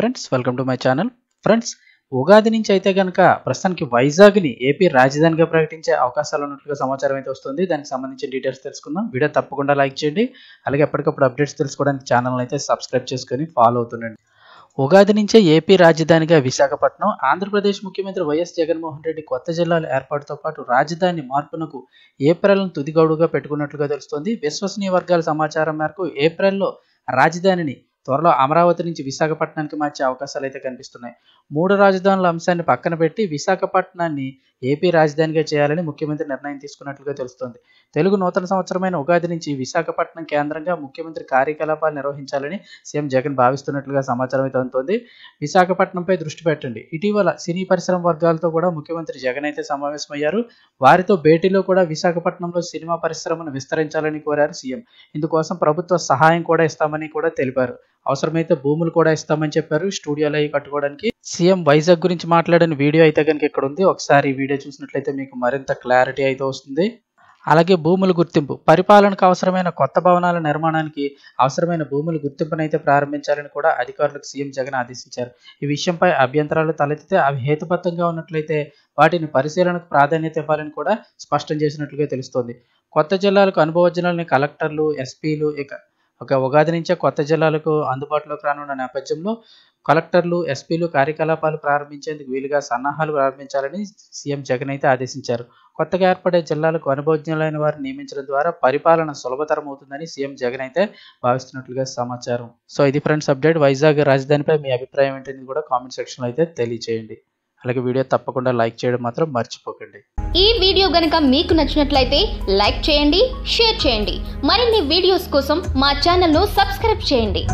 friends welcome to my channel friends Ugadi నుంచి అయితే కనుక ప్రస్తుతానికి వైజాగ్ని ఏపీ రాజధానిగా ప్రకటించే అవకాశాలు ఉన్నట్లుగా సమాచారం అయితే వస్తుంది దానికి సంబంధించిన డీటెయిల్స్ తెలుసుకుందాం వీడియో తప్పకుండా లైక్ చేయండి అలాగే ఎప్పటికప్పుడు అప్డేట్స్ తెలుసుకోవడానికి ఛానల్ అయితే సబ్స్క్రైబ్ చేసుకొని ఫాలో అవుతుండండి ఉగాది నుంచే ఏపీ రాజధానిగా విశాఖపట్నం ఆంధ్రప్రదేశ్ ముఖ్యమంత్రి వైఎస్ జగన్మోహన్ రెడ్డి కొత్త జిల్లాల ఏర్పాటుతో పాటు రాజధాని మార్పునకు ఏప్రిల్ తుదిగౌడుగా పెట్టుకున్నట్లుగా తెలుస్తోంది విశ్వసనీయ వర్గాల సమాచారం మేరకు ఏప్రిల్లో రాజధానిని త్వరలో అమరావతి నుంచి విశాఖపట్నానికి మార్చే అవకాశాలు అయితే కనిపిస్తున్నాయి మూడు రాజధానుల అంశాన్ని పక్కన పెట్టి విశాఖపట్నాన్ని ఏపీ రాజధానిగా చేయాలని ముఖ్యమంత్రి నిర్ణయం తీసుకున్నట్లుగా తెలుస్తోంది తెలుగు నూతన సంవత్సరమైన ఉగాది నుంచి విశాఖపట్నం కేంద్రంగా ముఖ్యమంత్రి కార్యకలాపాలు నిర్వహించాలని సీఎం జగన్ భావిస్తున్నట్లుగా సమాచారం అయితే అందుతోంది విశాఖపట్నంపై దృష్టి పెట్టండి ఇటీవల సినీ పరిశ్రమ వర్గాలతో కూడా ముఖ్యమంత్రి జగన్ అయితే సమావేశమయ్యారు వారితో భేటీలో కూడా విశాఖపట్నంలో సినిమా పరిశ్రమను విస్తరించాలని కోరారు సీఎం ఇందుకోసం ప్రభుత్వ సహాయం కూడా ఇస్తామని కూడా తెలిపారు అవసరమైతే భూములు కూడా ఇస్తామని చెప్పారు స్టూడియోలో అవి కట్టుకోవడానికి సీఎం వైజాగ్ గురించి మాట్లాడిన వీడియో అయితే కనుక ఇక్కడ ఉంది ఒకసారి వీడియో చూసినట్లయితే మీకు మరింత క్లారిటీ అయితే వస్తుంది అలాగే భూముల గుర్తింపు పరిపాలనకు అవసరమైన కొత్త భవనాల నిర్మాణానికి అవసరమైన భూముల గుర్తింపునైతే ప్రారంభించాలని కూడా అధికారులకు సీఎం జగన్ ఆదేశించారు ఈ విషయంపై అభ్యంతరాలు తలెత్తితే అవి హేతుబద్ధంగా ఉన్నట్లయితే వాటిని పరిశీలనకు ప్రాధాన్యత ఇవ్వాలని కూడా స్పష్టం చేసినట్లుగా తెలుస్తోంది కొత్త జిల్లాలకు అనుభవజ్ఞులని కలెక్టర్లు ఎస్పీలు ఇక ఒక ఉగాది నుంచే కొత్త జిల్లాలకు అందుబాటులోకి రానున్న నేపథ్యంలో కలెక్టర్లు ఎస్పీలు కార్యకలాపాలు ప్రారంభించేందుకు వీలుగా సన్నాహాలు ప్రారంభించాలని సీఎం జగన్ అయితే ఆదేశించారు కొత్తగా ఏర్పడే జిల్లాలకు అనుభవజ్ఞులైన వారిని నియమించడం ద్వారా పరిపాలన సులభతరం అవుతుందని సీఎం జగన్ అయితే భావిస్తున్నట్లుగా సమాచారం సో ఇది ఫ్రెండ్స్ అప్డేట్ వైజాగ్ రాజధానిపై మీ అభిప్రాయం ఏంటనేది కూడా కామెంట్ సెక్షన్లో అయితే తెలియచేయండి అలాగే వీడియో తప్పకుండా లైక్ చేయడం మాత్రం మర్చిపోకండి ఈ వీడియో గనక మీకు నచ్చినట్లయితే లైక్ చేయండి షేర్ చేయండి మరిన్ని వీడియోస్ కోసం మా ఛానల్ను సబ్స్క్రైబ్ చేయండి